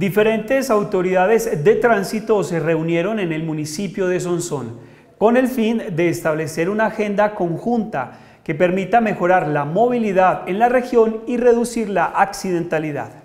diferentes autoridades de tránsito se reunieron en el municipio de Sonsón con el fin de establecer una agenda conjunta que permita mejorar la movilidad en la región y reducir la accidentalidad.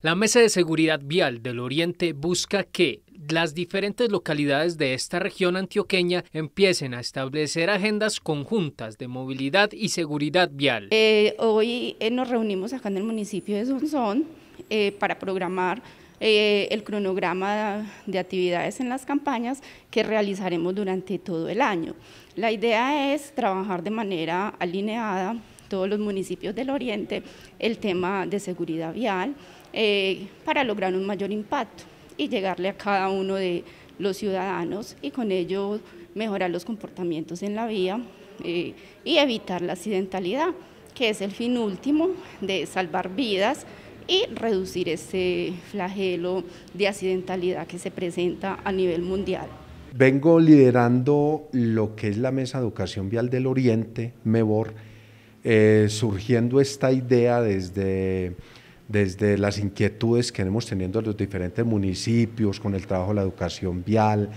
La Mesa de Seguridad Vial del Oriente busca que las diferentes localidades de esta región antioqueña empiecen a establecer agendas conjuntas de movilidad y seguridad vial. Eh, hoy eh, nos reunimos acá en el municipio de Sonsón eh, para programar eh, el cronograma de actividades en las campañas que realizaremos durante todo el año. La idea es trabajar de manera alineada todos los municipios del Oriente el tema de seguridad vial eh, para lograr un mayor impacto y llegarle a cada uno de los ciudadanos y con ello mejorar los comportamientos en la vía y evitar la accidentalidad, que es el fin último de salvar vidas y reducir ese flagelo de accidentalidad que se presenta a nivel mundial. Vengo liderando lo que es la Mesa de Educación Vial del Oriente, MEBOR, eh, surgiendo esta idea desde, desde las inquietudes que hemos teniendo en los diferentes municipios con el trabajo de la educación vial,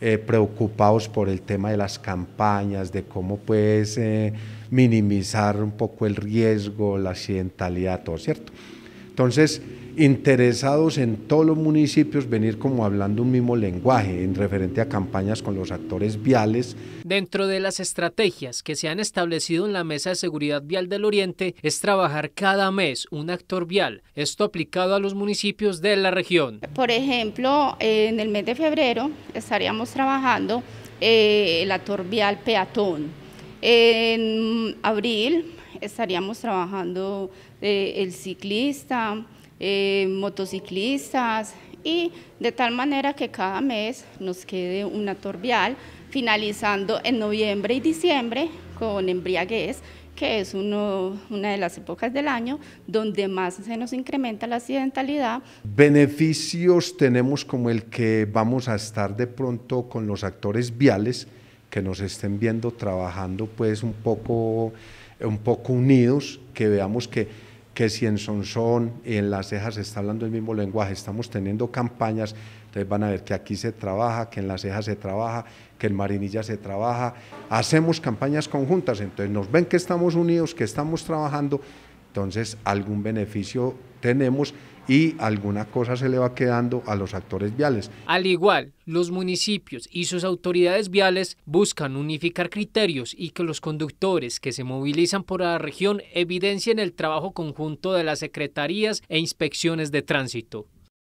eh, preocupados por el tema de las campañas, de cómo puedes eh, minimizar un poco el riesgo, la accidentalidad, todo cierto. Entonces, interesados en todos los municipios venir como hablando un mismo lenguaje en referente a campañas con los actores viales. Dentro de las estrategias que se han establecido en la Mesa de Seguridad Vial del Oriente es trabajar cada mes un actor vial, esto aplicado a los municipios de la región. Por ejemplo, en el mes de febrero estaríamos trabajando eh, el actor vial peatón. En abril estaríamos trabajando eh, el ciclista, eh, motociclistas y de tal manera que cada mes nos quede una vial, finalizando en noviembre y diciembre con embriaguez, que es uno, una de las épocas del año donde más se nos incrementa la accidentalidad. Beneficios tenemos como el que vamos a estar de pronto con los actores viales que nos estén viendo trabajando pues un poco un poco unidos, que veamos que, que si en Sonsón, en Las Cejas se está hablando el mismo lenguaje, estamos teniendo campañas, entonces van a ver que aquí se trabaja, que en Las Cejas se trabaja, que en Marinilla se trabaja, hacemos campañas conjuntas, entonces nos ven que estamos unidos, que estamos trabajando, entonces algún beneficio tenemos y alguna cosa se le va quedando a los actores viales. Al igual, los municipios y sus autoridades viales buscan unificar criterios y que los conductores que se movilizan por la región evidencien el trabajo conjunto de las secretarías e inspecciones de tránsito.